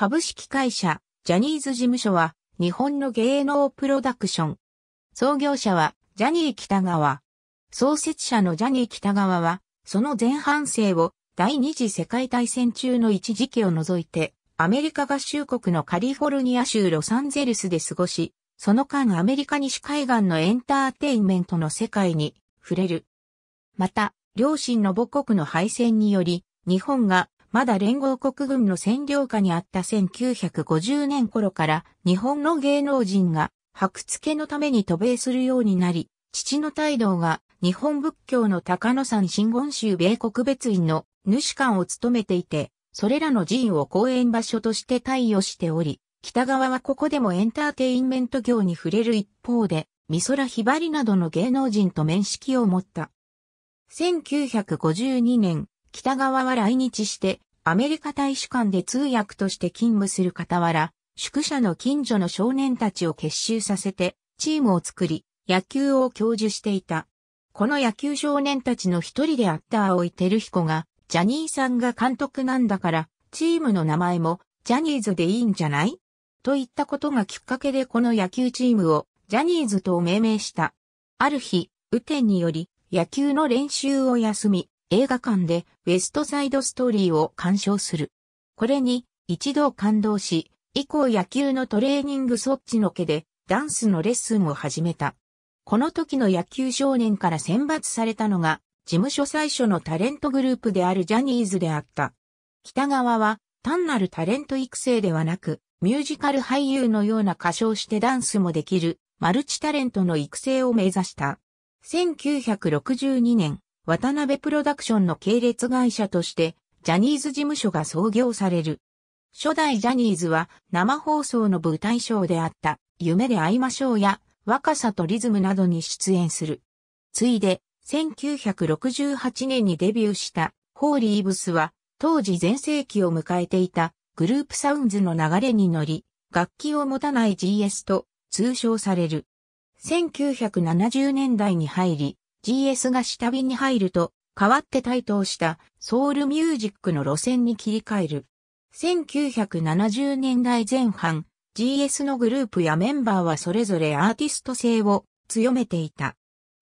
株式会社、ジャニーズ事務所は、日本の芸能プロダクション。創業者は、ジャニー北川。創設者のジャニー北川は、その前半生を、第二次世界大戦中の一時期を除いて、アメリカ合衆国のカリフォルニア州ロサンゼルスで過ごし、その間アメリカ西海岸のエンターテインメントの世界に触れる。また、両親の母国の敗戦により、日本がまだ連合国軍の占領下にあった1950年頃から日本の芸能人が白付けのために渡米するようになり、父の態度が日本仏教の高野山真言宗米国別院の主官を務めていて、それらの寺院を公演場所として対応しており、北側はここでもエンターテインメント業に触れる一方で、美空ひばりなどの芸能人と面識を持った。1952年、北側は来日してアメリカ大使館で通訳として勤務する傍ら、宿舎の近所の少年たちを結集させて、チームを作り、野球を教授していた。この野球少年たちの一人であった青井照彦が、ジャニーさんが監督なんだから、チームの名前もジャニーズでいいんじゃないといったことがきっかけでこの野球チームをジャニーズと命名した。ある日、雨天により野球の練習を休み、映画館でウェストサイドストーリーを鑑賞する。これに一度感動し、以降野球のトレーニングそっちのけでダンスのレッスンを始めた。この時の野球少年から選抜されたのが事務所最初のタレントグループであるジャニーズであった。北川は単なるタレント育成ではなく、ミュージカル俳優のような歌唱してダンスもできるマルチタレントの育成を目指した。1962年、渡辺プロダクションの系列会社として、ジャニーズ事務所が創業される。初代ジャニーズは生放送の舞台ショーであった夢で会いましょうや若さとリズムなどに出演する。ついで1968年にデビューしたホーリーブスは当時全盛期を迎えていたグループサウンズの流れに乗り楽器を持たない GS と通称される。1970年代に入り GS が下火に入ると、代わって台頭したソウルミュージックの路線に切り替える。1970年代前半、GS のグループやメンバーはそれぞれアーティスト性を強めていた。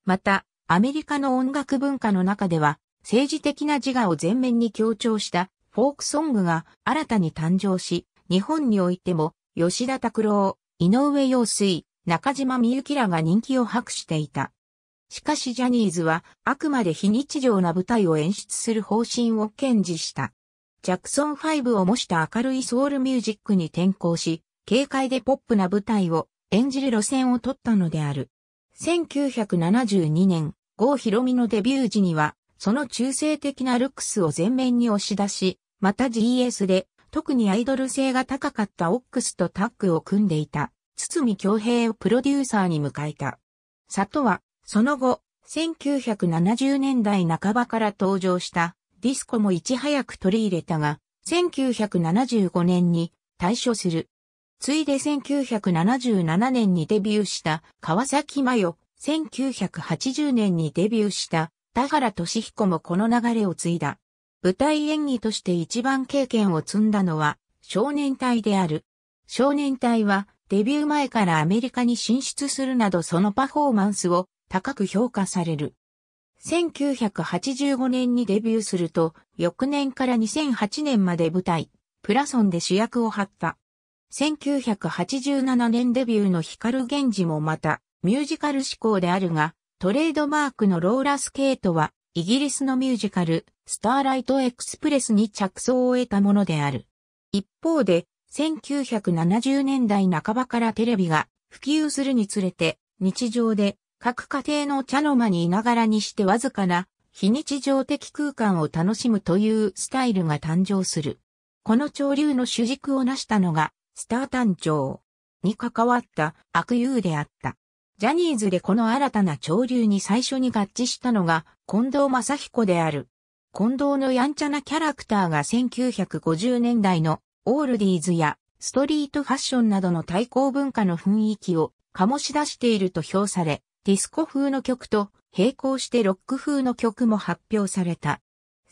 また、アメリカの音楽文化の中では、政治的な自我を前面に強調したフォークソングが新たに誕生し、日本においても吉田拓郎、井上陽水、中島みゆきらが人気を博していた。しかしジャニーズはあくまで非日常な舞台を演出する方針を堅持した。ジャクソン5を模した明るいソウルミュージックに転向し、軽快でポップな舞台を演じる路線を取ったのである。1972年、郷ひろみのデビュー時には、その中性的なルックスを前面に押し出し、また GS で、特にアイドル性が高かったオックスとタッグを組んでいた、堤京平をプロデューサーに迎えた。里は、その後、1970年代半ばから登場したディスコもいち早く取り入れたが、1975年に対処する。ついで1977年にデビューした川崎麻世、1980年にデビューした田原俊彦もこの流れを継いだ。舞台演技として一番経験を積んだのは少年隊である。少年隊はデビュー前からアメリカに進出するなどそのパフォーマンスを高く評価される。1985年にデビューすると、翌年から2008年まで舞台、プラソンで主役を張った。1987年デビューの光源氏もまた、ミュージカル志向であるが、トレードマークのローラスケートは、イギリスのミュージカル、スターライトエクスプレスに着想を得たものである。一方で、1970年代半ばからテレビが普及するにつれて、日常で各家庭の茶の間にいながらにしてわずかな非日常的空間を楽しむというスタイルが誕生する。この潮流の主軸を成したのがスター誕生に関わった悪友であった。ジャニーズでこの新たな潮流に最初に合致したのが近藤正彦である。近藤のやんちゃなキャラクターが1950年代のオールディーズやストリートファッションなどの対抗文化の雰囲気を醸し出していると評され、ディスコ風の曲と並行してロック風の曲も発表された。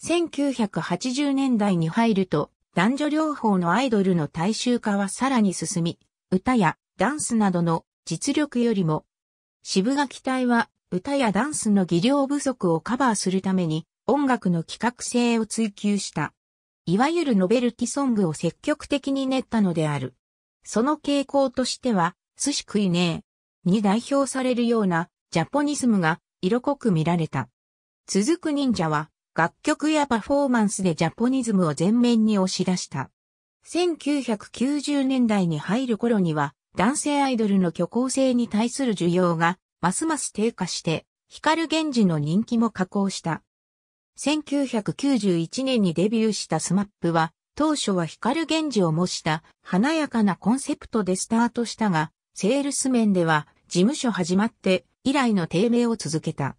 1980年代に入ると男女両方のアイドルの大衆化はさらに進み、歌やダンスなどの実力よりも、渋垣隊は歌やダンスの技量不足をカバーするために音楽の企画性を追求した。いわゆるノベルティソングを積極的に練ったのである。その傾向としては、寿司食いねえ、に代表されるようなジャポニスムが色濃く見られた。続く忍者は楽曲やパフォーマンスでジャポニズムを前面に押し出した。1990年代に入る頃には男性アイドルの虚構性に対する需要がますます低下して光源氏の人気も加工した。1991年にデビューしたスマップは当初は光源氏を模した華やかなコンセプトでスタートしたが、セールス面では事務所始まって以来の低迷を続けた。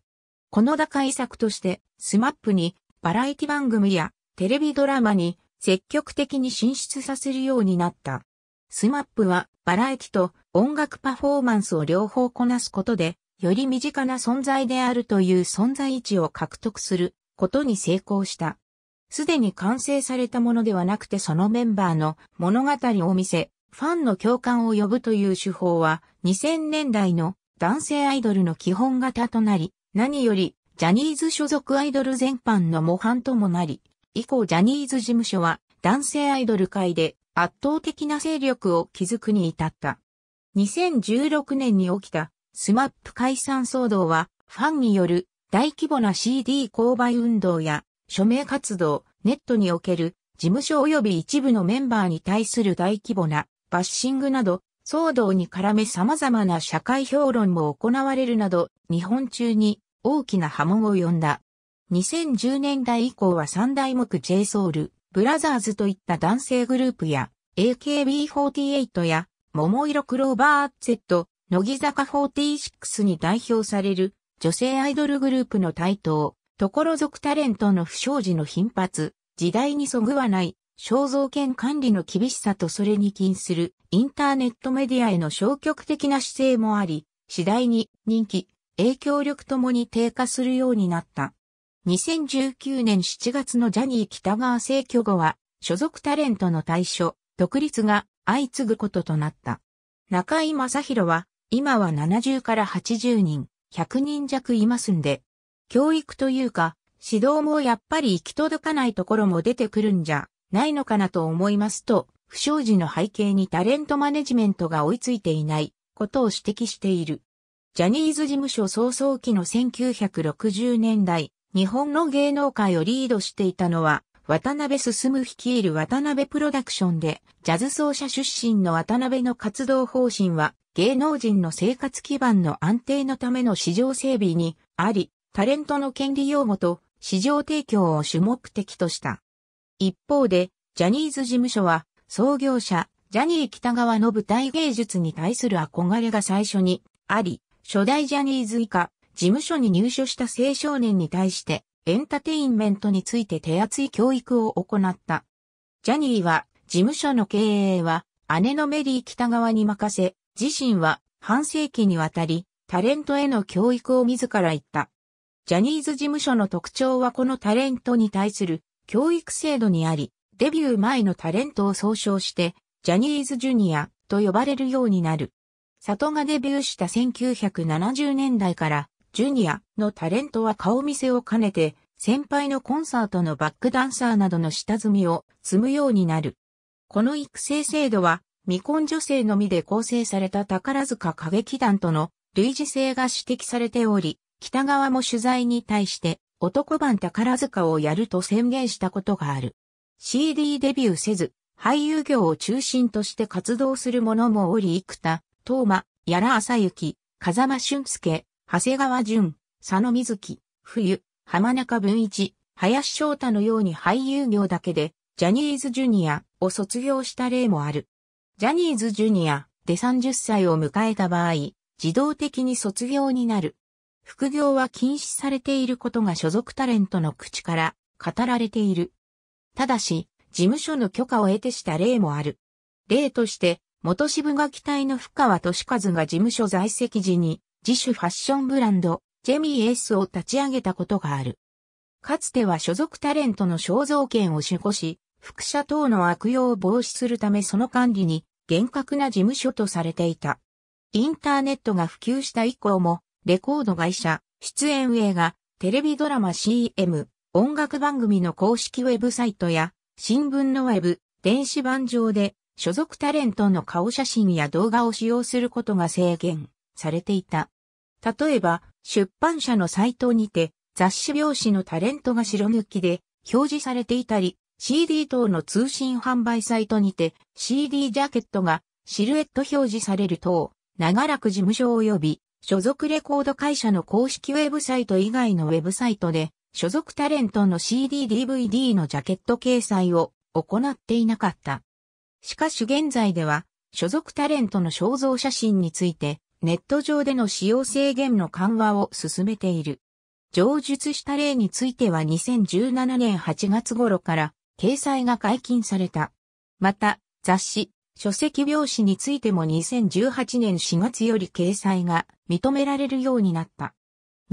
この打開策として、スマップにバラエティ番組やテレビドラマに積極的に進出させるようになった。スマップはバラエティと音楽パフォーマンスを両方こなすことで、より身近な存在であるという存在位置を獲得することに成功した。すでに完成されたものではなくてそのメンバーの物語を見せ、ファンの共感を呼ぶという手法は2000年代の男性アイドルの基本型となり、何よりジャニーズ所属アイドル全般の模範ともなり、以降ジャニーズ事務所は男性アイドル界で圧倒的な勢力を築くに至った。2016年に起きたスマップ解散騒動はファンによる大規模な CD 購買運動や署名活動、ネットにおける事務所及び一部のメンバーに対する大規模なバッシングなど、騒動に絡め様々な社会評論も行われるなど、日本中に大きな波紋を呼んだ。2010年代以降は三代目 j ソウル、ブラザーズといった男性グループや、AKB48 や、桃色クローバー Z、乃木坂46に代表される女性アイドルグループの台頭、ところ属タレントの不祥事の頻発、時代にそぐわない肖像権管理の厳しさとそれに起因するインターネットメディアへの消極的な姿勢もあり、次第に人気、影響力ともに低下するようになった。2019年7月のジャニー北川正挙後は、所属タレントの対処、独立が相次ぐこととなった。中井正宏は、今は70から80人、100人弱いますんで、教育というか、指導もやっぱり行き届かないところも出てくるんじゃ、ないのかなと思いますと、不祥事の背景にタレントマネジメントが追いついていないことを指摘している。ジャニーズ事務所早々期の1960年代、日本の芸能界をリードしていたのは、渡辺進率いる渡辺プロダクションで、ジャズ奏者出身の渡辺の活動方針は、芸能人の生活基盤の安定のための市場整備にあり、タレントの権利擁護と市場提供を主目的とした。一方で、ジャニーズ事務所は、創業者、ジャニー北川の舞台芸術に対する憧れが最初にあり、初代ジャニーズ以下、事務所に入所した青少年に対して、エンターテインメントについて手厚い教育を行った。ジャニーは、事務所の経営は、姉のメリー北川に任せ、自身は、半世紀にわたり、タレントへの教育を自ら言った。ジャニーズ事務所の特徴はこのタレントに対する教育制度にあり、デビュー前のタレントを総称して、ジャニーズジュニアと呼ばれるようになる。里がデビューした1970年代から、ジュニアのタレントは顔見せを兼ねて、先輩のコンサートのバックダンサーなどの下積みを積むようになる。この育成制度は、未婚女性のみで構成された宝塚歌劇団との類似性が指摘されており、北側も取材に対して、男版宝塚をやると宣言したことがある。CD デビューせず、俳優業を中心として活動する者もおり幾田、東馬、矢良朝幸、風間俊介、長谷川淳、佐野瑞希、冬、浜中文一、林翔太のように俳優業だけで、ジャニーズジュニアを卒業した例もある。ジャニーズジュニアで30歳を迎えた場合、自動的に卒業になる。副業は禁止されていることが所属タレントの口から語られている。ただし、事務所の許可を得てした例もある。例として、元渋垣隊の深川俊和が事務所在籍時に自主ファッションブランド、ジェミーエースを立ち上げたことがある。かつては所属タレントの肖像権を守護し、副社等の悪用を防止するためその管理に厳格な事務所とされていた。インターネットが普及した以降も、レコード会社、出演映画、テレビドラマ CM、音楽番組の公式ウェブサイトや、新聞のウェブ、電子版上で、所属タレントの顔写真や動画を使用することが制限されていた。例えば、出版社のサイトにて、雑誌表紙のタレントが白抜きで表示されていたり、CD 等の通信販売サイトにて CD ジャケットがシルエット表示される等、長らく事務所及び所属レコード会社の公式ウェブサイト以外のウェブサイトで、所属タレントの CD-DVD のジャケット掲載を行っていなかった。しかし現在では、所属タレントの肖像写真について、ネット上での使用制限の緩和を進めている。上述した例については2017年8月頃から掲載が解禁された。また、雑誌、書籍病紙についても2018年4月より掲載が認められるようになった。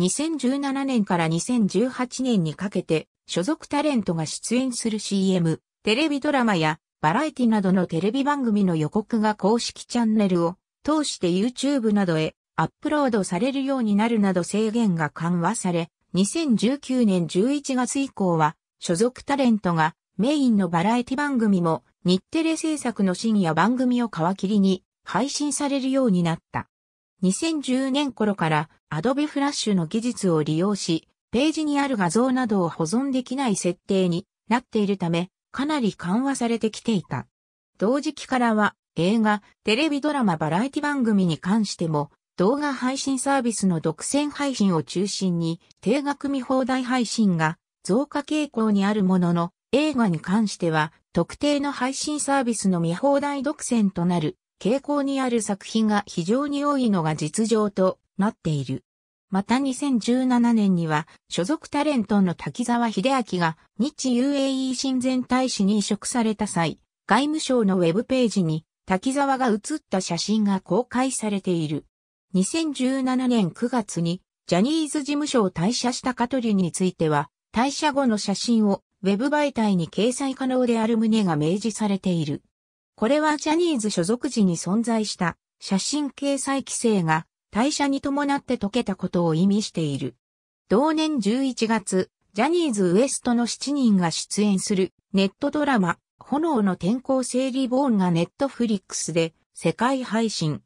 2017年から2018年にかけて所属タレントが出演する CM、テレビドラマやバラエティなどのテレビ番組の予告が公式チャンネルを通して YouTube などへアップロードされるようになるなど制限が緩和され、2019年11月以降は所属タレントがメインのバラエティ番組も日テレ制作の深夜番組を皮切りに配信されるようになった。2010年頃から Adobe Flash の技術を利用し、ページにある画像などを保存できない設定になっているため、かなり緩和されてきていた。同時期からは映画、テレビドラマ、バラエティ番組に関しても、動画配信サービスの独占配信を中心に定額見放題配信が増加傾向にあるものの、映画に関しては、特定の配信サービスの見放題独占となる傾向にある作品が非常に多いのが実情となっている。また2017年には、所属タレントの滝沢秀明が日 UAE 親善大使に移植された際、外務省のウェブページに滝沢が写った写真が公開されている。2017年9月にジャニーズ事務所を退社したカトリについては、退社後の写真をウェブ媒体に掲載可能である旨が明示されている。これはジャニーズ所属時に存在した写真掲載規制が退社に伴って解けたことを意味している。同年11月、ジャニーズウエストの7人が出演するネットドラマ、炎の天候整リボーンがネットフリックスで世界配信。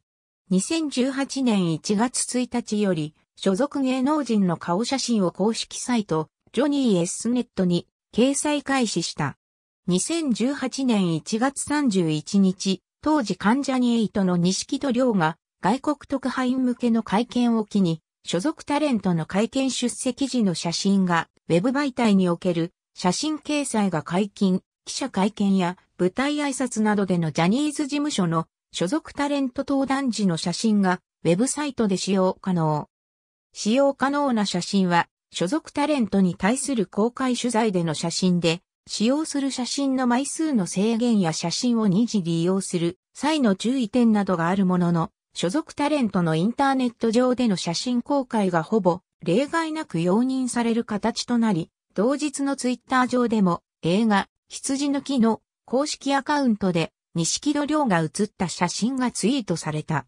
2018年1月1日より所属芸能人の顔写真を公式サイト、ジョニー S ネットに掲載開始した。2018年1月31日、当時関ジャニエイトの錦戸亮が外国特派員向けの会見を機に、所属タレントの会見出席時の写真が、ウェブ媒体における写真掲載が解禁、記者会見や舞台挨拶などでのジャニーズ事務所の所属タレント登壇時の写真がウェブサイトで使用可能。使用可能な写真は所属タレントに対する公開取材での写真で、使用する写真の枚数の制限や写真を二次利用する際の注意点などがあるものの、所属タレントのインターネット上での写真公開がほぼ例外なく容認される形となり、同日のツイッター上でも映画、羊の木の公式アカウントで、錦戸亮が写った写真がツイートされた。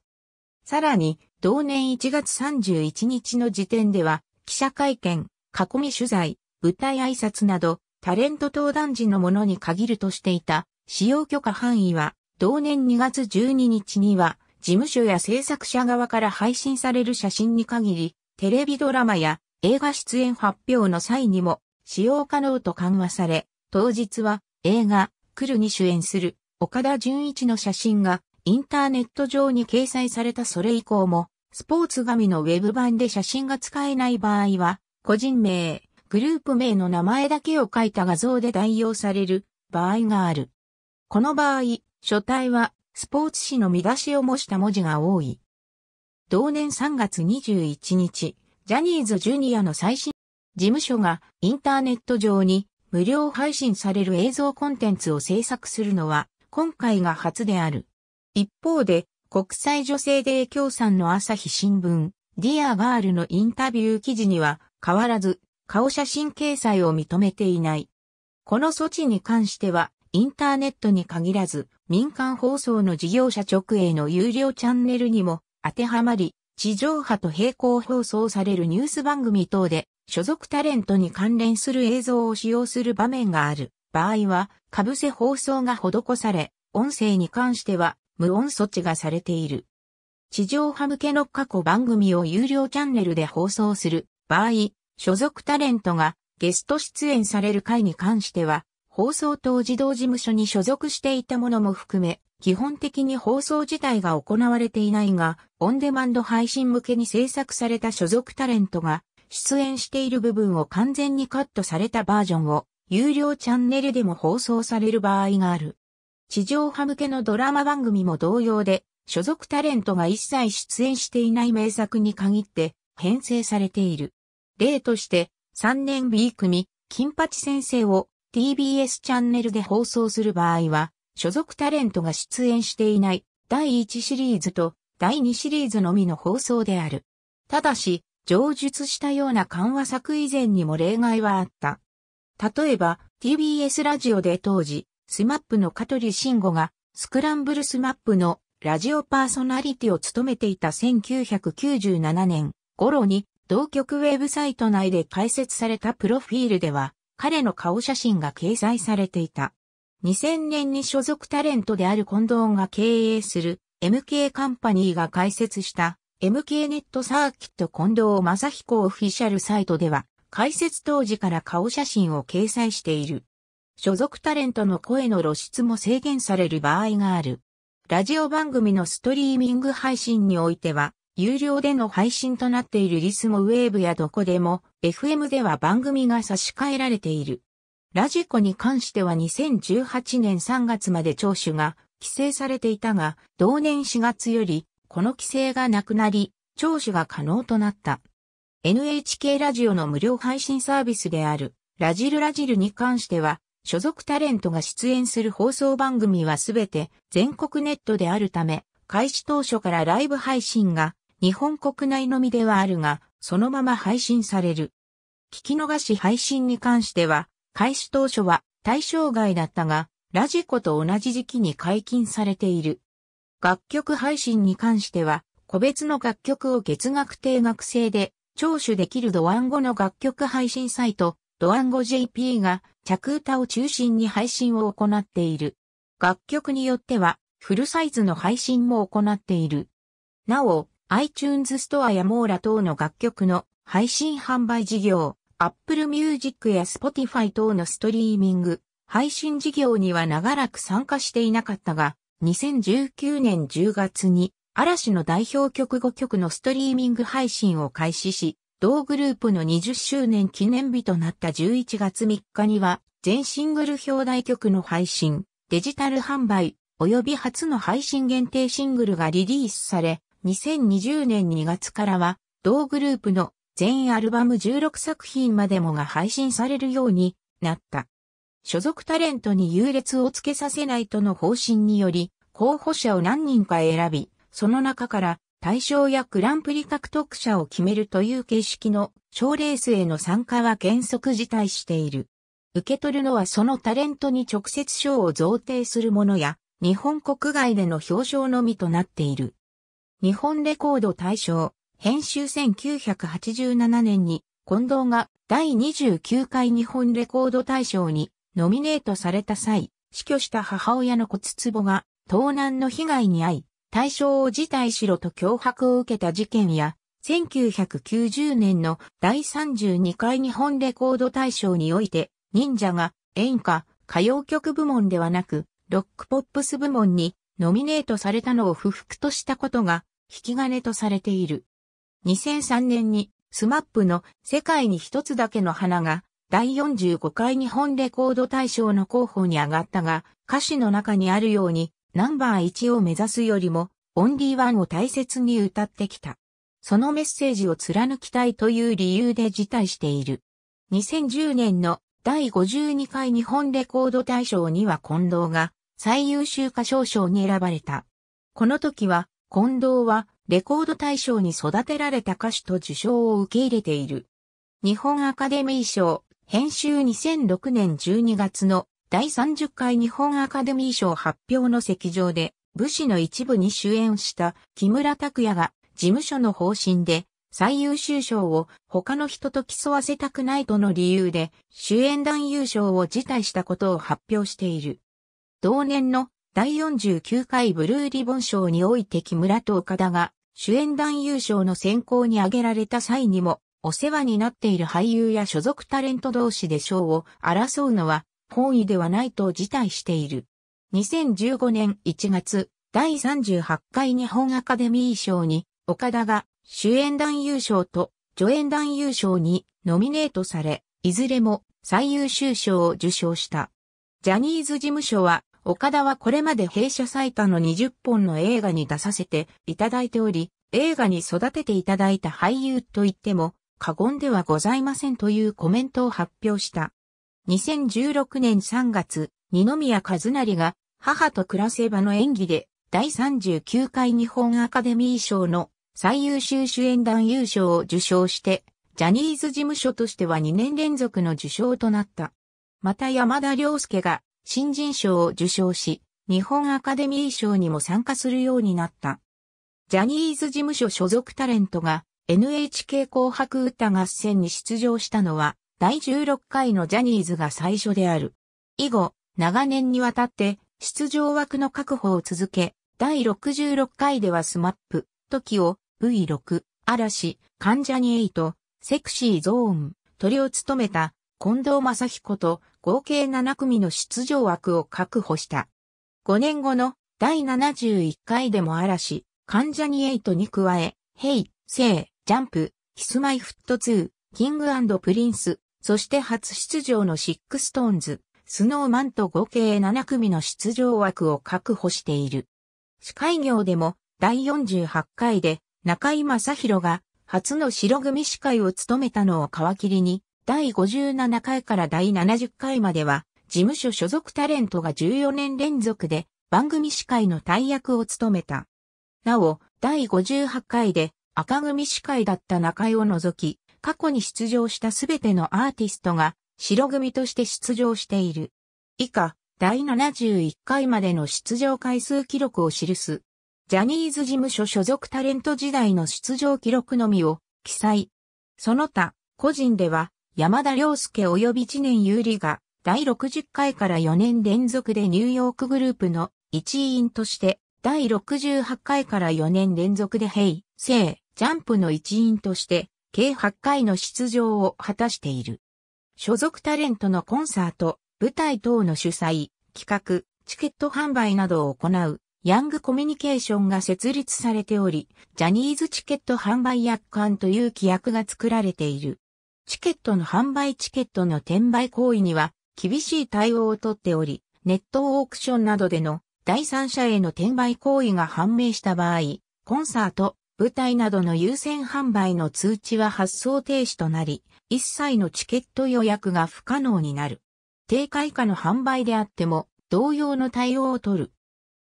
さらに、同年1月31日の時点では、記者会見、囲み取材、舞台挨拶など、タレント登壇時のものに限るとしていた、使用許可範囲は、同年2月12日には、事務所や制作者側から配信される写真に限り、テレビドラマや映画出演発表の際にも使用可能と緩和され、当日は映画、来るに主演する岡田純一の写真がインターネット上に掲載されたそれ以降もスポーツ紙のウェブ版で写真が使えない場合は、個人名、グループ名の名前だけを書いた画像で代用される場合がある。この場合、書体はスポーツ紙の見出しを模した文字が多い。同年3月21日、ジャニーズジュニアの最新事務所がインターネット上に無料配信される映像コンテンツを制作するのは今回が初である。一方で国際女性デー協賛の朝日新聞、ディアガールのインタビュー記事には変わらず顔写真掲載を認めていない。この措置に関してはインターネットに限らず民間放送の事業者直営の有料チャンネルにも当てはまり地上波と並行放送されるニュース番組等で所属タレントに関連する映像を使用する場面がある場合は、かぶせ放送が施され、音声に関しては無音措置がされている。地上波向けの過去番組を有料チャンネルで放送する場合、所属タレントがゲスト出演される回に関しては、放送当児童事務所に所属していたものも含め、基本的に放送自体が行われていないが、オンデマンド配信向けに制作された所属タレントが出演している部分を完全にカットされたバージョンを有料チャンネルでも放送される場合がある。地上波向けのドラマ番組も同様で、所属タレントが一切出演していない名作に限って編成されている。例として、3年 B 組、金八先生を TBS チャンネルで放送する場合は、所属タレントが出演していない第1シリーズと第2シリーズのみの放送である。ただし、上述したような緩和作以前にも例外はあった。例えば、TBS ラジオで当時、スマップの香取慎吾が、スクランブルスマップのラジオパーソナリティを務めていた1997年頃に、同局ウェブサイト内で開設されたプロフィールでは、彼の顔写真が掲載されていた。2000年に所属タレントである近藤が経営する MK カンパニーが開設した MK ネットサーキット近藤正彦オフィシャルサイトでは、開設当時から顔写真を掲載している。所属タレントの声の露出も制限される場合がある。ラジオ番組のストリーミング配信においては、有料での配信となっているリスモウェーブやどこでも、FM では番組が差し替えられている。ラジコに関しては2018年3月まで聴取が規制されていたが、同年4月より、この規制がなくなり、聴取が可能となった。NHK ラジオの無料配信サービスである、ラジルラジルに関しては、所属タレントが出演する放送番組はすべて全国ネットであるため、開始当初からライブ配信が日本国内のみではあるが、そのまま配信される。聞き逃し配信に関しては、開始当初は対象外だったが、ラジコと同じ時期に解禁されている。楽曲配信に関しては、個別の楽曲を月額定額制で聴取できるドワンゴの楽曲配信サイト、ドワンゴ JP が着歌を中心に配信を行っている。楽曲によっては、フルサイズの配信も行っている。なお、iTunes ストアやモーラ等の楽曲の配信販売事業、Apple Music や Spotify 等のストリーミング、配信事業には長らく参加していなかったが、2019年10月に嵐の代表曲5曲のストリーミング配信を開始し、同グループの20周年記念日となった11月3日には、全シングル表題曲の配信、デジタル販売、及び初の配信限定シングルがリリースされ、2020年2月からは、同グループの全アルバム16作品までもが配信されるようになった。所属タレントに優劣をつけさせないとの方針により、候補者を何人か選び、その中から対象やグランプリ獲得者を決めるという形式の賞レースへの参加は原則辞退している。受け取るのはそのタレントに直接賞を贈呈するものや、日本国外での表彰のみとなっている。日本レコード大賞、編集1987年に、近藤が第29回日本レコード大賞にノミネートされた際、死去した母親の骨壺が盗難の被害に遭い、対象を辞退しろと脅迫を受けた事件や、1990年の第32回日本レコード大賞において、忍者が演歌、歌謡曲部門ではなく、ロックポップス部門にノミネートされたのを不服としたことが、引き金とされている。2003年に、スマップの世界に一つだけの花が、第45回日本レコード大賞の候補に上がったが、歌詞の中にあるように、ナンバー1を目指すよりも、オンリーワンを大切に歌ってきた。そのメッセージを貫きたいという理由で辞退している。2010年の第52回日本レコード大賞には近藤が最優秀歌唱賞に選ばれた。この時は近藤はレコード大賞に育てられた歌手と受賞を受け入れている。日本アカデミー賞編集2006年12月の第30回日本アカデミー賞発表の席上で、武士の一部に主演した木村拓哉が事務所の方針で最優秀賞を他の人と競わせたくないとの理由で主演男優賞を辞退したことを発表している。同年の第49回ブルーリボン賞において木村と岡田が主演男優賞の選考に挙げられた際にもお世話になっている俳優や所属タレント同士で賞を争うのは本意ではないと辞退している。2015年1月、第38回日本アカデミー賞に、岡田が主演男優賞と助演男優賞にノミネートされ、いずれも最優秀賞を受賞した。ジャニーズ事務所は、岡田はこれまで弊社最多の20本の映画に出させていただいており、映画に育てていただいた俳優と言っても過言ではございませんというコメントを発表した。2016年3月、二宮和也が母と暮らせばの演技で第39回日本アカデミー賞の最優秀主演男優賞を受賞して、ジャニーズ事務所としては2年連続の受賞となった。また山田涼介が新人賞を受賞し、日本アカデミー賞にも参加するようになった。ジャニーズ事務所所属タレントが NHK 紅白歌合戦に出場したのは第16回のジャニーズが最初である。以後、長年にわたって出場枠の確保を続け、第66回ではスマップ、時を V6、嵐、関ジャニエイト、セクシーゾーン、鳥を務めた近藤正彦と合計7組の出場枠を確保した。5年後の第71回でも嵐、関ジャニエイトに加え、ヘイ、セイ、ジャンプ、キスマイフット2、キングプリンス、そして初出場のシックストーンズ、スノーマンと合計7組の出場枠を確保している。司会業でも第48回で中井正宏が初の白組司会を務めたのを皮切りに、第57回から第70回までは、事務所所属タレントが14年連続で番組司会の大役を務めた。なお、第58回で赤組司会だった中井を除き、過去に出場したすべてのアーティストが白組として出場している。以下、第71回までの出場回数記録を記す。ジャニーズ事務所所属タレント時代の出場記録のみを記載。その他、個人では山田涼介及び知念優里が第60回から4年連続でニューヨークグループの一員として第68回から4年連続でヘイ、セイ、ジャンプの一員として計8回の出場を果たしている。所属タレントのコンサート、舞台等の主催、企画、チケット販売などを行う、ヤングコミュニケーションが設立されており、ジャニーズチケット販売約款という規約が作られている。チケットの販売チケットの転売行為には厳しい対応をとっており、ネットオークションなどでの第三者への転売行為が判明した場合、コンサート、舞台などの優先販売の通知は発送停止となり、一切のチケット予約が不可能になる。定価以下の販売であっても、同様の対応を取る。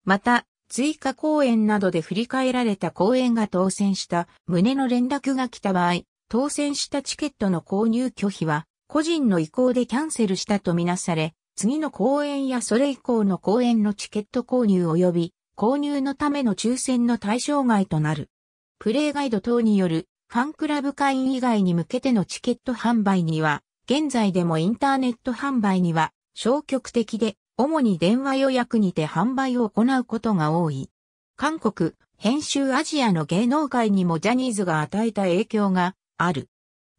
また、追加公演などで振り返られた公演が当選した旨の連絡が来た場合、当選したチケットの購入拒否は、個人の意向でキャンセルしたとみなされ、次の公演やそれ以降の公演のチケット購入及び購入のための抽選の対象外となる。プレイガイド等によるファンクラブ会員以外に向けてのチケット販売には、現在でもインターネット販売には消極的で、主に電話予約にて販売を行うことが多い。韓国、編集アジアの芸能界にもジャニーズが与えた影響がある。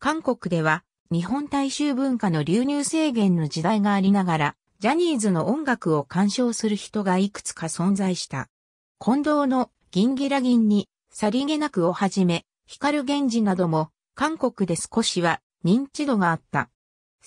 韓国では、日本大衆文化の流入制限の時代がありながら、ジャニーズの音楽を鑑賞する人がいくつか存在した。近藤のギンギラギンにさりげなくをはじめ、光源氏なども、韓国で少しは認知度があった。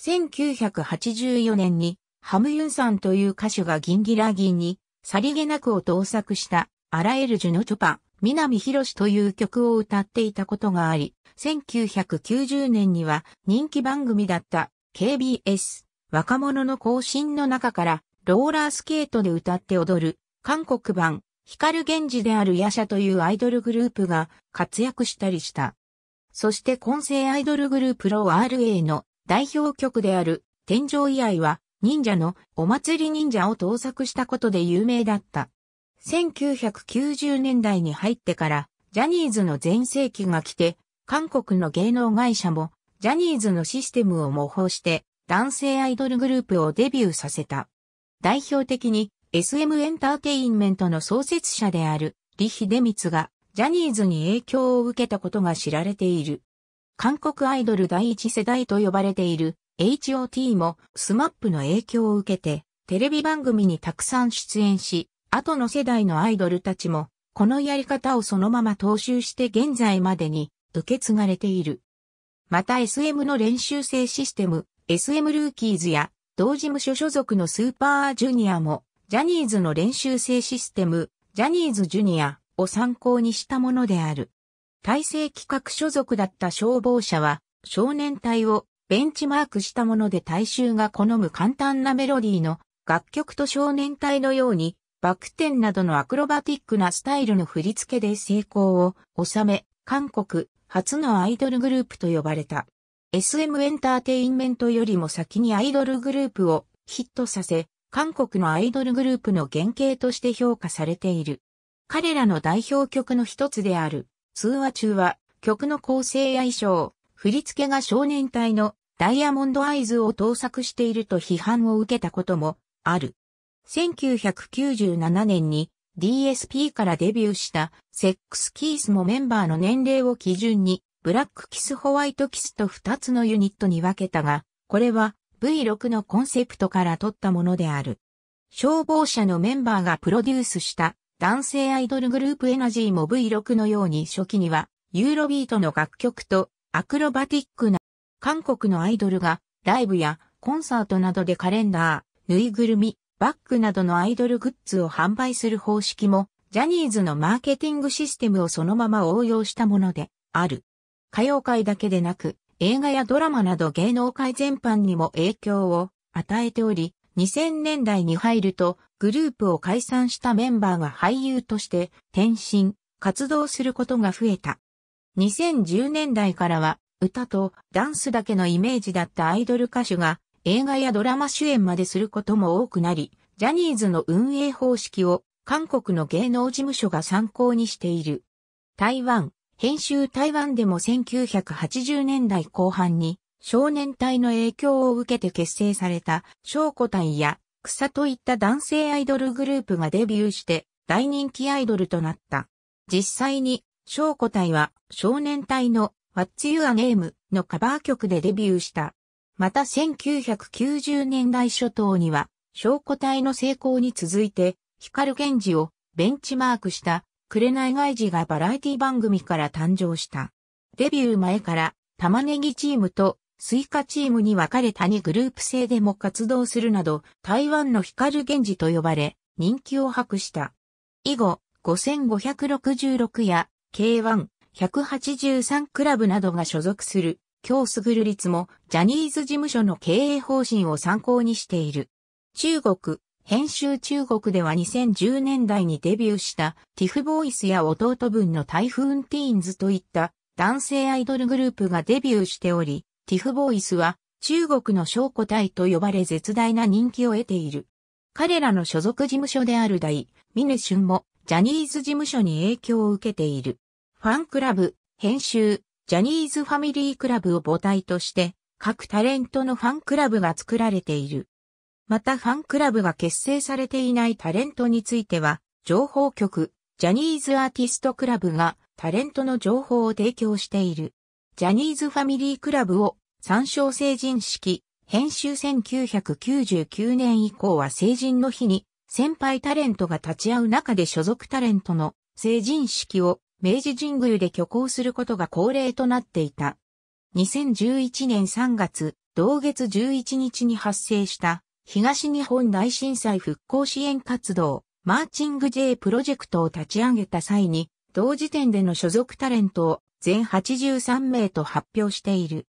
1984年に、ハムユンさんという歌手がギンギラギンに、さりげなくを盗作した、あらゆるジュノチョパ、南博士という曲を歌っていたことがあり、1990年には人気番組だった KBS 若者の更新の中からローラースケートで歌って踊る韓国版光源氏であるヤシャというアイドルグループが活躍したりした。そして混成アイドルグループロ RA の代表曲である天井居合は忍者のお祭り忍者を盗作したことで有名だった。1990年代に入ってからジャニーズの全盛期が来て韓国の芸能会社もジャニーズのシステムを模倣して男性アイドルグループをデビューさせた。代表的に SM エンターテインメントの創設者であるリヒデミツがジャニーズに影響を受けたことが知られている。韓国アイドル第一世代と呼ばれている HOT もスマップの影響を受けてテレビ番組にたくさん出演し、後の世代のアイドルたちもこのやり方をそのまま踏襲して現在までに受け継がれている。また SM の練習生システム SM ルーキーズや同事務所所属のスーパージュニアもジャニーズの練習生システム、ジャニーズジュニアを参考にしたものである。体制企画所属だった消防車は、少年隊をベンチマークしたもので大衆が好む簡単なメロディーの楽曲と少年隊のように、バク転などのアクロバティックなスタイルの振り付けで成功を収め、韓国初のアイドルグループと呼ばれた。SM エンターテインメントよりも先にアイドルグループをヒットさせ、韓国のアイドルグループの原型として評価されている。彼らの代表曲の一つである、通話中は、曲の構成や衣装、振り付けが少年隊のダイヤモンドアイズを盗作していると批判を受けたこともある。1997年に DSP からデビューしたセックスキースもメンバーの年齢を基準にブラックキスホワイトキスと2つのユニットに分けたが、これは V6 のコンセプトから取ったものである。消防車のメンバーがプロデュースした男性アイドルグループエナジーも V6 のように初期にはユーロビートの楽曲とアクロバティックな韓国のアイドルがライブやコンサートなどでカレンダー、ぬいぐるみ、バッグなどのアイドルグッズを販売する方式もジャニーズのマーケティングシステムをそのまま応用したものである。歌謡界だけでなく映画やドラマなど芸能界全般にも影響を与えており、2000年代に入るとグループを解散したメンバーが俳優として転身、活動することが増えた。2010年代からは歌とダンスだけのイメージだったアイドル歌手が映画やドラマ主演まですることも多くなり、ジャニーズの運営方式を韓国の芸能事務所が参考にしている。台湾、編集台湾でも1980年代後半に少年隊の影響を受けて結成された小古隊や草といった男性アイドルグループがデビューして大人気アイドルとなった。実際に小古隊は少年隊の What's Your Name のカバー曲でデビューした。また1990年代初頭には、小古隊の成功に続いて、光源氏をベンチマークした紅外児がバラエティ番組から誕生した。デビュー前から玉ねぎチームとスイカチームに分かれたにグループ制でも活動するなど、台湾の光源氏と呼ばれ、人気を博した。以後、5566や K1、183クラブなどが所属する、今日すぐる率もジャニーズ事務所の経営方針を参考にしている。中国、編集中国では2010年代にデビューしたティフボーイスや弟分のタイフーンティーンズといった男性アイドルグループがデビューしており、ティフボーイスは中国の小個体と呼ばれ絶大な人気を得ている。彼らの所属事務所である大、ミネシュンもジャニーズ事務所に影響を受けている。ファンクラブ、編集、ジャニーズファミリークラブを母体として、各タレントのファンクラブが作られている。またファンクラブが結成されていないタレントについては、情報局、ジャニーズアーティストクラブがタレントの情報を提供している。ジャニーズファミリークラブを参照成人式、編集1999年以降は成人の日に先輩タレントが立ち会う中で所属タレントの成人式を明治神宮で挙行することが恒例となっていた。2011年3月、同月11日に発生した東日本大震災復興支援活動、マーチング J プロジェクトを立ち上げた際に、同時点での所属タレントを全83名と発表している。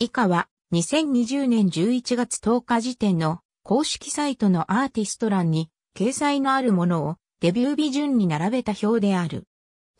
以下は2020年11月10日時点の公式サイトのアーティスト欄に掲載のあるものをデビュー日順に並べた表である。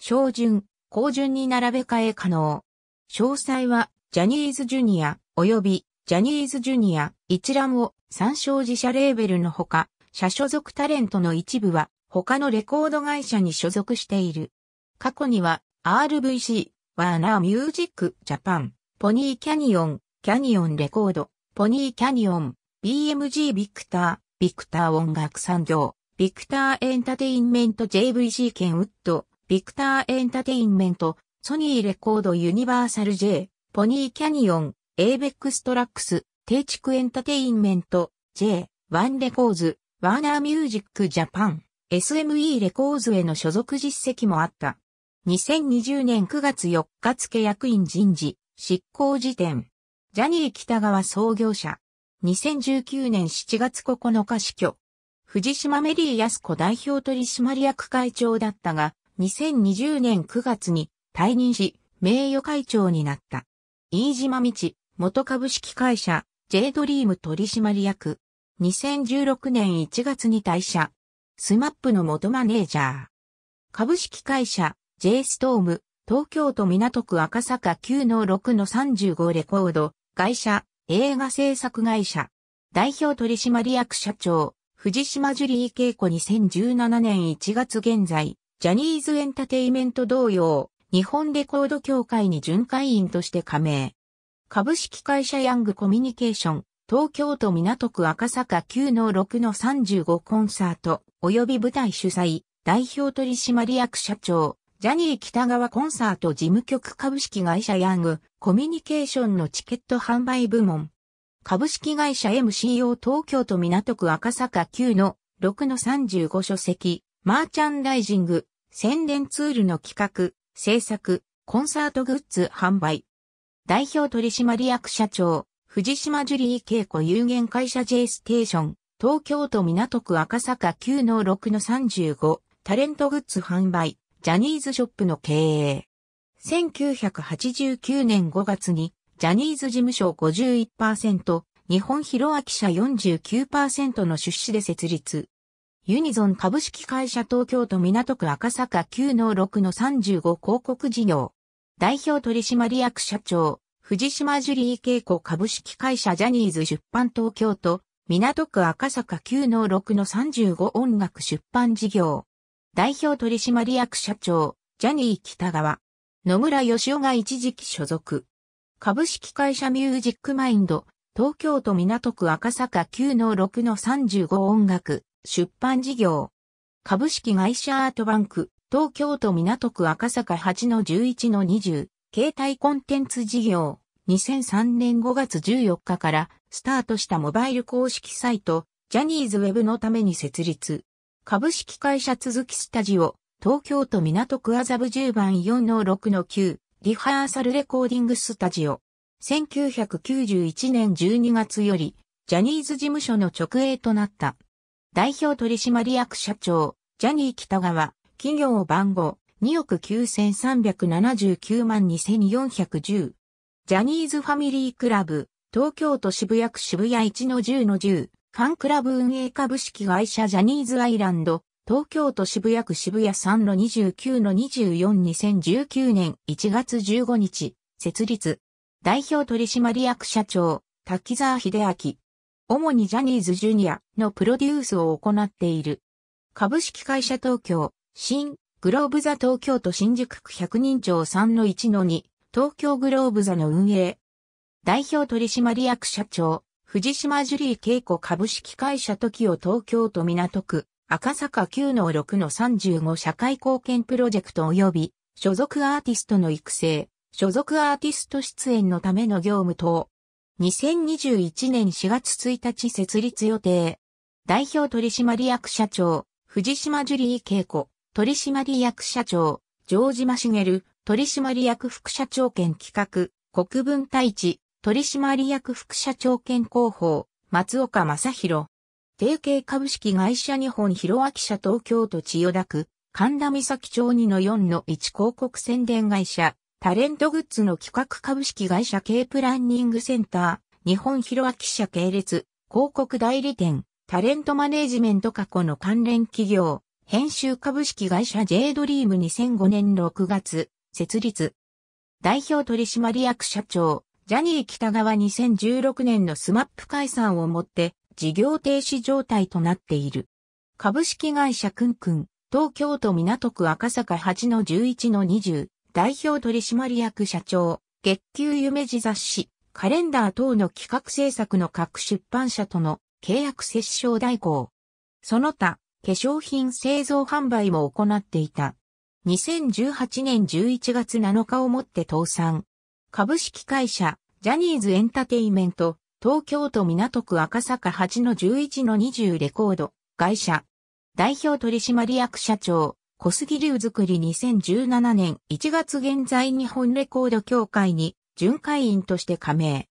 小順、高順に並べ替え可能。詳細はジャニーズジュニア及びジャニーズジュニア一覧を参照自社レーベルのほか、社所属タレントの一部は他のレコード会社に所属している。過去には RVC、ワーナーミュージックジャパン、ポニーキャニオン、キャニオンレコード、ポニーキャニオン、BMG ビクター、ビクター音楽産業、ビクターエンタテインメント JVC ケンウッド、ビクターエンタテインメント、ソニーレコードユニバーサル J、ポニーキャニオン、エイベックストラックス、定築エンタテインメント、J、ワンレコーズ、ワーナーミュージックジャパン、SME レコーズへの所属実績もあった。2020年9月4日付役員人事、執行時点。ジャニー北川創業者。2019年7月9日死去。藤島メリー安子代表取締役会長だったが、2020年9月に退任し、名誉会長になった。飯島道、元株式会社、J ドリーム取締役。2016年1月に退社。スマップの元マネージャー。株式会社 J ストーム東京都港区赤坂9の6の35レコード会社映画制作会社代表取締役社長藤島ジュリー恵子2017年1月現在ジャニーズエンタテイメント同様日本レコード協会に巡回員として加盟株式会社ヤングコミュニケーション、東京都港区赤坂9の6の35コンサート、及び舞台主催、代表取締役社長、ジャニー北川コンサート事務局株式会社ヤングコミュニケーションのチケット販売部門。株式会社 MCO 東京都港区赤坂9の6の35書籍、マーチャンダイジング、宣伝ツールの企画、制作、コンサートグッズ販売、代表取締役社長、藤島ジュリー稽子有限会社 J ステーション、東京都港区赤坂9の6の35、タレントグッズ販売、ジャニーズショップの経営。1989年5月に、ジャニーズ事務所51%、日本広明社49%の出資で設立。ユニゾン株式会社東京都港区赤坂9の6の35広告事業。代表取締役社長、藤島ジュリー恵子株式会社ジャニーズ出版東京都、港区赤坂9の6の35音楽出版事業。代表取締役社長、ジャニー北川。野村義雄が一時期所属。株式会社ミュージックマインド、東京都港区赤坂9の6の35音楽、出版事業。株式会社アートバンク、東京都港区赤坂8の11の20、携帯コンテンツ事業、2003年5月14日からスタートしたモバイル公式サイト、ジャニーズウェブのために設立。株式会社続きスタジオ、東京都港区麻布10番4の6の9、リハーサルレコーディングスタジオ。1991年12月より、ジャニーズ事務所の直営となった。代表取締役社長、ジャニー北川、企業番号2億9379万2410。ジャニーズファミリークラブ、東京都渋谷区渋谷1の10の10。ファンクラブ運営株式会社ジャニーズアイランド、東京都渋谷区渋谷3の29の242019年1月15日、設立。代表取締役社長、滝沢秀明。主にジャニーズジュニアのプロデュースを行っている。株式会社東京、新、グローブ座東京都新宿区百人町3-1-2、東京グローブ座の運営。代表取締役社長、藤島ジュリー恵子株式会社時を東京都港区、赤坂9の6の35社会貢献プロジェクト及び、所属アーティストの育成、所属アーティスト出演のための業務等。2021年4月1日設立予定。代表取締役社長、藤島ジュリー恵子。取締役社長、城島茂、取締役副社長兼企画、国分太一、取締役副社長兼広報、松岡正宏。提携株式会社日本広明社東京都千代田区、神田岬町2の4の1広告宣伝会社、タレントグッズの企画株式会社 K プランニングセンター、日本広明社系列、広告代理店、タレントマネージメント過去の関連企業、編集株式会社 J ドリーム2005年6月、設立。代表取締役社長、ジャニー北川2016年のスマップ解散をもって、事業停止状態となっている。株式会社くんくん、東京都港区赤坂8の11の20、代表取締役社長、月給夢地雑誌、カレンダー等の企画制作の各出版社との契約接衝代行。その他、化粧品製造販売も行っていた。2018年11月7日をもって倒産。株式会社、ジャニーズエンタテイメント、東京都港区赤坂8の11の20レコード、会社。代表取締役社長、小杉流作り2017年1月現在日本レコード協会に、巡回員として加盟。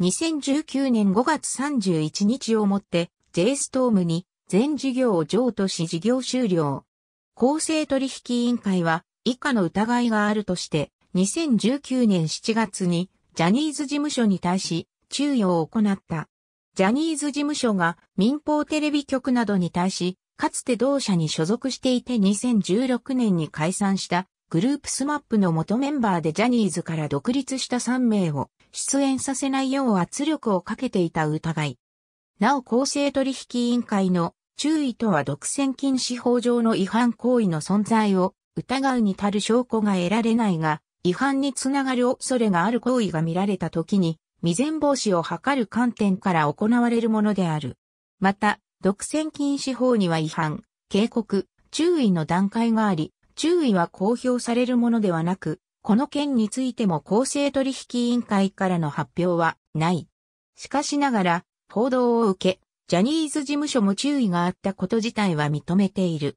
2019年5月31日をもって、J ストームに全事業を譲渡し事業終了。公正取引委員会は以下の疑いがあるとして、2019年7月にジャニーズ事務所に対し注意を行った。ジャニーズ事務所が民放テレビ局などに対し、かつて同社に所属していて2016年に解散したグループスマップの元メンバーでジャニーズから独立した3名を出演させないよう圧力をかけていた疑い。なお公正取引委員会の注意とは独占禁止法上の違反行為の存在を疑うに足る証拠が得られないが、違反につながる恐れがある行為が見られた時に、未然防止を図る観点から行われるものである。また、独占禁止法には違反、警告、注意の段階があり、注意は公表されるものではなく、この件についても公正取引委員会からの発表はない。しかしながら、報道を受け、ジャニーズ事務所も注意があったこと自体は認めている。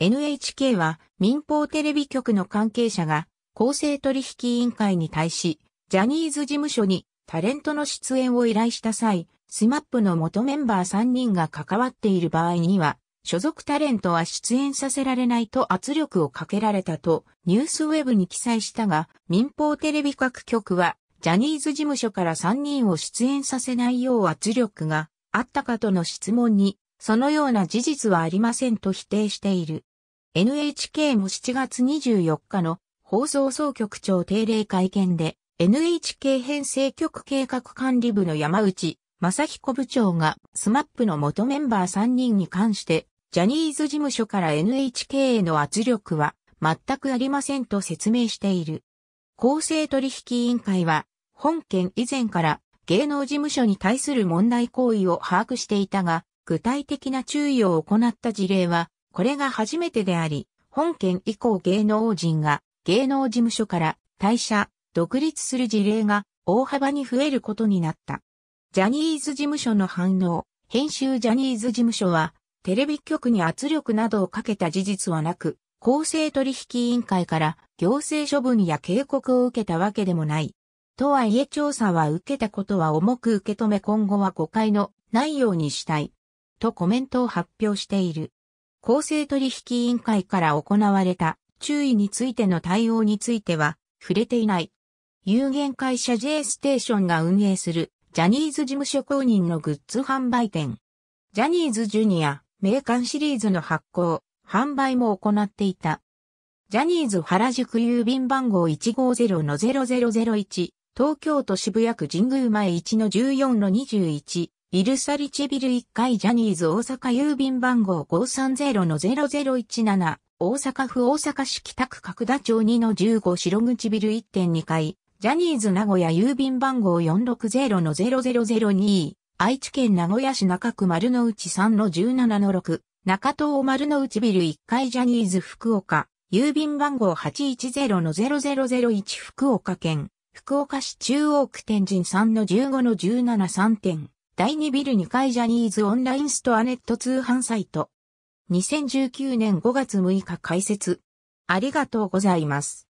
NHK は民放テレビ局の関係者が公正取引委員会に対し、ジャニーズ事務所にタレントの出演を依頼した際、スマップの元メンバー3人が関わっている場合には、所属タレントは出演させられないと圧力をかけられたとニュースウェブに記載したが、民放テレビ各局はジャニーズ事務所から3人を出演させないよう圧力があったかとの質問に、そのような事実はありませんと否定している。NHK も7月24日の放送総局長定例会見で NHK 編成局計画管理部の山内正彦部長がスマップの元メンバー3人に関してジャニーズ事務所から NHK への圧力は全くありませんと説明している。公正取引委員会は本件以前から芸能事務所に対する問題行為を把握していたが、具体的な注意を行った事例は、これが初めてであり、本件以降芸能人が芸能事務所から退社、独立する事例が大幅に増えることになった。ジャニーズ事務所の反応、編集ジャニーズ事務所は、テレビ局に圧力などをかけた事実はなく、公正取引委員会から行政処分や警告を受けたわけでもない。とはいえ調査は受けたことは重く受け止め今後は誤解のないようにしたい。とコメントを発表している。公正取引委員会から行われた注意についての対応については触れていない。有限会社 J ステーションが運営するジャニーズ事務所公認のグッズ販売店。ジャニーズジュニア、名刊シリーズの発行、販売も行っていた。ジャニーズ原宿郵便番号150-0001東京都渋谷区神宮前1の14の21、イルサリチビル1階ジャニーズ大阪郵便番号530の0017、大阪府大阪市北区角田町2の15白口ビル1.2階、ジャニーズ名古屋郵便番号460の0002、愛知県名古屋市中区丸の内3の17の6、中東丸の内ビル1階ジャニーズ福岡、郵便番号810の0001福岡県、福岡市中央区天神3の15の17 3点、第2ビル2階ジャニーズオンラインストアネット通販サイト。2019年5月6日開設。ありがとうございます。